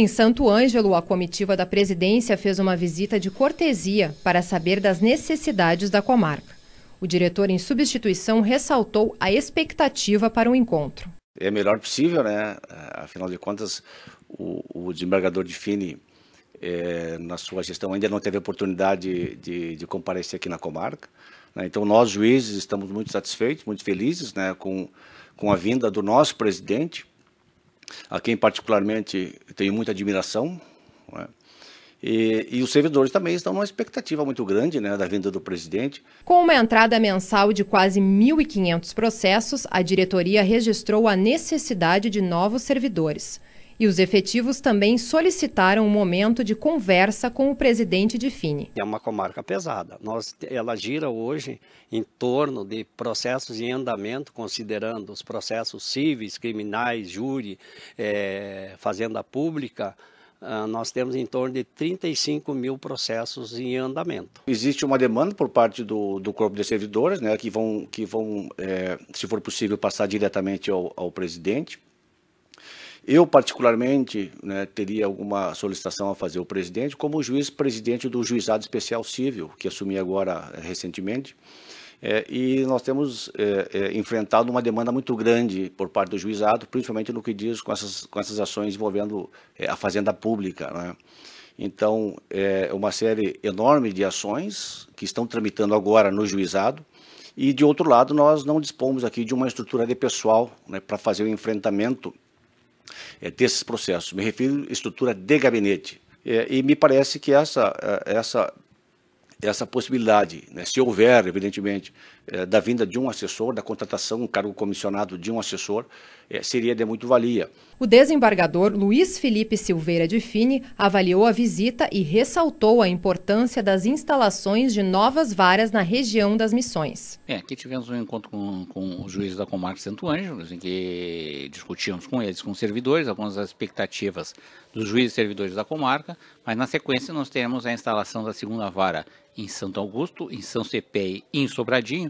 Em Santo Ângelo, a comitiva da presidência fez uma visita de cortesia para saber das necessidades da comarca. O diretor em substituição ressaltou a expectativa para o encontro. É melhor possível, né? Afinal de contas, o, o desembargador define é, na sua gestão ainda não teve oportunidade de, de, de comparecer aqui na comarca. Né? Então, nós, juízes, estamos muito satisfeitos, muito felizes né? com, com a vinda do nosso presidente, a quem particularmente tenho muita admiração. Né? E, e, os servidores também estão numa expectativa muito grande né, da vinda do presidente. Com uma entrada mensal de quase 1.500 processos, a diretoria registrou a necessidade de novos servidores. E os efetivos também solicitaram um momento de conversa com o presidente de Fini. É uma comarca pesada. Nós, ela gira hoje em torno de processos em andamento, considerando os processos civis criminais, júri, é, fazenda pública ah, nós temos em torno de 35 mil processos em andamento. Existe uma demanda por parte do, do corpo de servidores, né, que vão, que vão é, se for possível, passar diretamente ao, ao presidente. Eu, particularmente, né, teria alguma solicitação a fazer o presidente, como juiz-presidente do Juizado Especial Civil, que assumi agora eh, recentemente. É, e nós temos é, é, enfrentado uma demanda muito grande por parte do juizado, principalmente no que diz com essas, com essas ações envolvendo a fazenda pública. Né? Então, é uma série enorme de ações que estão tramitando agora no juizado. E, de outro lado, nós não dispomos aqui de uma estrutura de pessoal né, para fazer o enfrentamento é, desses processos. Me refiro à estrutura de gabinete. É, e me parece que essa, é, essa, essa possibilidade, né, se houver, evidentemente, eh, da vinda de um assessor, da contratação, um cargo comissionado de um assessor, é, seria de muito valia. O desembargador Luiz Felipe Silveira de Fini avaliou a visita e ressaltou a importância das instalações de novas varas na região das missões. É, aqui tivemos um encontro com, com os juízes da comarca Santo Ângelo, em que discutimos com eles, com os servidores, algumas expectativas dos juízes e servidores da comarca, mas na sequência nós teremos a instalação da segunda vara em Santo Augusto, em São Cepé e em Sobradinho,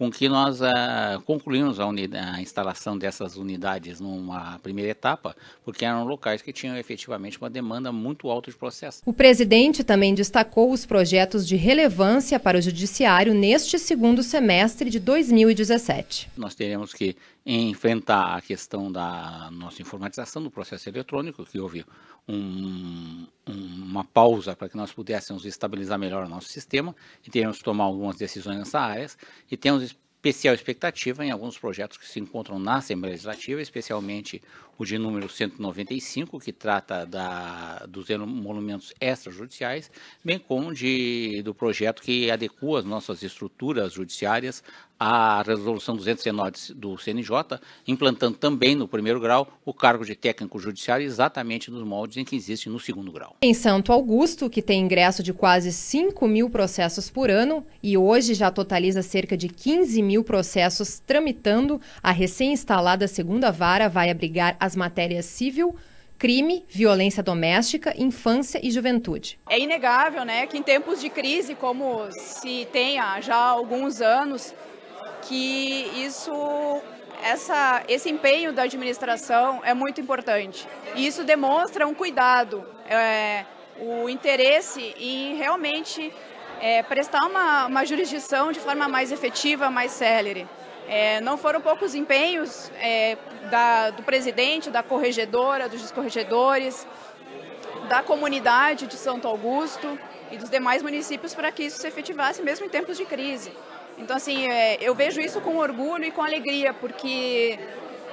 com que nós ah, concluímos a, a, instalação dessas unidades numa primeira etapa, porque eram locais que tinham efetivamente uma demanda muito alta de processo. O presidente também destacou os projetos de relevância para o judiciário neste segundo semestre de 2017. Nós teremos que enfrentar a questão da nossa informatização do processo eletrônico, que houve um, uma pausa para que nós pudéssemos estabilizar melhor o nosso sistema e teremos que tomar algumas decisões nessa área e temos especial expectativa em alguns projetos que se encontram na Assembleia Legislativa, especialmente o de número 195, que trata da, dos emolumentos extrajudiciais, bem como de, do projeto que adequa as nossas estruturas judiciárias à resolução 219 do CNJ, implantando também no primeiro grau o cargo de técnico judiciário exatamente nos moldes em que existe no segundo grau. Em Santo Augusto, que tem ingresso de quase 5 mil processos por ano e hoje já totaliza cerca de 15 mil processos tramitando, a recém-instalada segunda vara vai abrigar as as matérias civil, crime, violência doméstica, infância e juventude. É inegável, né, que em tempos de crise, como se tem há já alguns anos, que isso essa, esse empenho da administração é muito importante. E isso demonstra um cuidado, é, o interesse em realmente é, prestar uma, uma jurisdição de forma mais efetiva, mais célere. É, não foram poucos empenhos é, da, do presidente, da corregedora, dos corregedores, da comunidade de Santo Augusto e dos demais municípios para que isso se efetivasse mesmo em tempos de crise. Então, assim, é, eu vejo isso com orgulho e com alegria, porque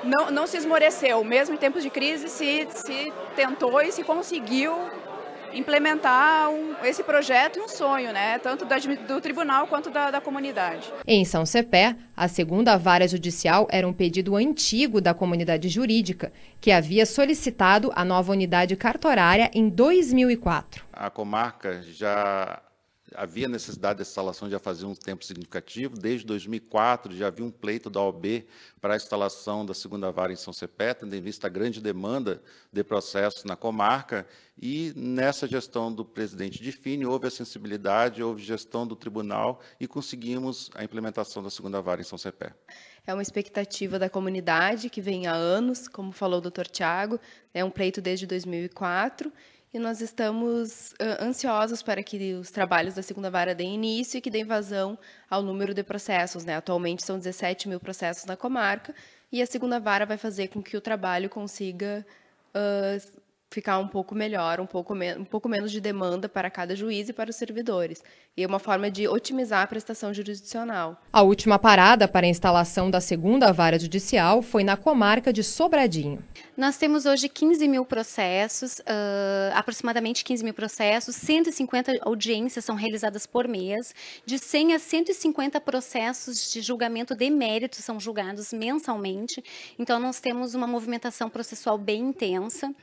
não, não se esmoreceu, mesmo em tempos de crise se, se tentou e se conseguiu implementar um, esse projeto e um sonho, né, tanto da, do tribunal quanto da, da comunidade. Em São Cepé, a segunda vara judicial era um pedido antigo da comunidade jurídica, que havia solicitado a nova unidade cartorária em 2004. A comarca já havia necessidade dessa instalação já fazia um tempo significativo. Desde 2004 já havia um pleito da OB para a instalação da segunda vara em São Cepé, tendo em vista a grande demanda de processos na comarca. E nessa gestão do presidente define houve a sensibilidade, houve gestão do tribunal e conseguimos a implementação da segunda vara em São Cepé. É uma expectativa da comunidade que vem há anos, como falou o doutor Tiago, é um pleito desde 2004 e nós estamos uh, ansiosos para que os trabalhos da segunda vara deem início e que deem vazão ao número de processos. Né? Atualmente são 17 mil processos na comarca e a segunda vara vai fazer com que o trabalho consiga uh, ficar um pouco melhor, um pouco, um pouco menos de demanda para cada juiz e para os servidores. E é uma forma de otimizar a prestação jurisdicional. A última parada para a instalação da segunda vara judicial foi na comarca de Sobradinho. Nós temos hoje 15 mil processos, uh, aproximadamente 15 mil processos, 150 audiências são realizadas por mês, de 100 a 150 processos de julgamento de mérito são julgados mensalmente. Então, nós temos uma movimentação processual bem intensa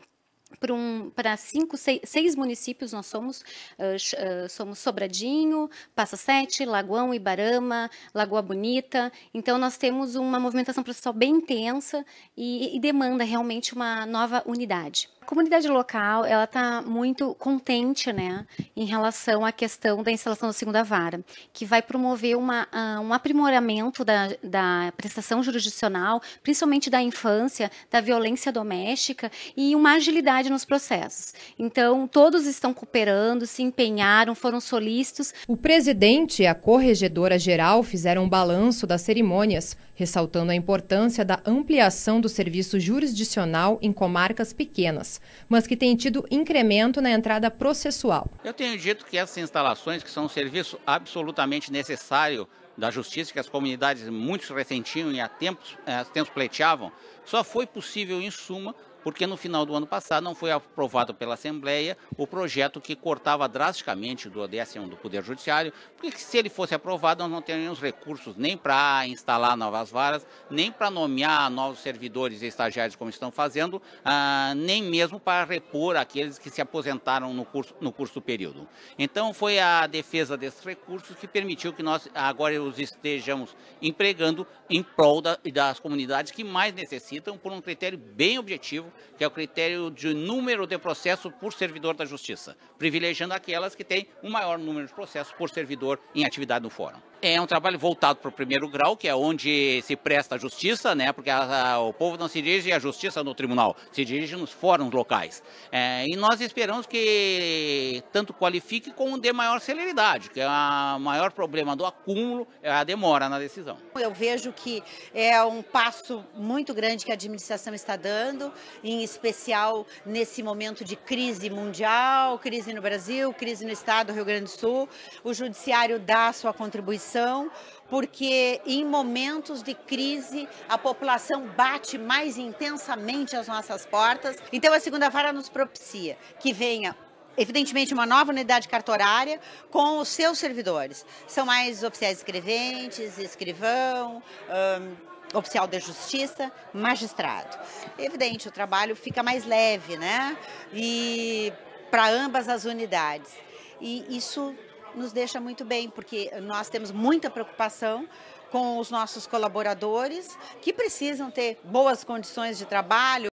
para um, cinco, seis, seis, municípios nós somos, uh, uh, somos Sobradinho, Passa Sete, Lagoão, Ibarama, Lagoa Bonita, então nós temos uma movimentação processual bem intensa e, e demanda realmente uma nova unidade. A comunidade local, ela está muito contente, né, em relação à questão da instalação da segunda vara, que vai promover uma, uh, um aprimoramento da, da prestação jurisdicional, principalmente da infância, da violência doméstica e uma agilidade nos processos. Então, todos estão cooperando, se empenharam, foram solícitos. O presidente e a corregedora geral fizeram um balanço das cerimônias ressaltando a importância da ampliação do serviço jurisdicional em comarcas pequenas, mas que tem tido incremento na entrada processual. Eu tenho dito que essas instalações, que são um serviço absolutamente necessário da justiça, que as comunidades se ressentiam e há tempos, eh, há tempos pleiteavam, só foi possível, em suma, porque no final do ano passado não foi aprovado pela Assembleia o projeto que cortava drasticamente do ods 1 do Poder Judiciário, porque se ele fosse aprovado, nós não teríamos recursos nem para instalar novas varas, nem para nomear novos servidores e estagiários como estão fazendo, ah, nem mesmo para repor aqueles que se aposentaram no curso, no curso do período. Então foi a defesa desses recursos que permitiu que nós agora os estejamos empregando em prol da, das comunidades que mais necessitam por um critério bem objetivo que é o critério de número de processos por servidor da Justiça, privilegiando aquelas que têm o um maior número de processos por servidor em atividade no fórum. É um trabalho voltado para o primeiro grau, que é onde se presta a justiça, né? Porque a, a, o povo não se dirige à justiça no tribunal, se dirige nos fóruns locais. É, e nós esperamos que tanto qualifique como dê maior celeridade, que é o maior problema do acúmulo é a demora na decisão. Eu vejo que é um passo muito grande que a administração está dando, em especial nesse momento de crise mundial, crise no Brasil, crise no Estado do Rio Grande do Sul. O judiciário dá a sua contribuição população, porque em momentos de crise a população bate mais intensamente às nossas portas. Então a segunda vara nos propicia que venha evidentemente uma nova unidade cartorária com os seus servidores. São mais oficiais escreventes, escrivão, um, oficial de justiça, magistrado. Evidente, o trabalho fica mais leve, né? E para ambas as unidades. E isso nos deixa muito bem, porque nós temos muita preocupação com os nossos colaboradores que precisam ter boas condições de trabalho.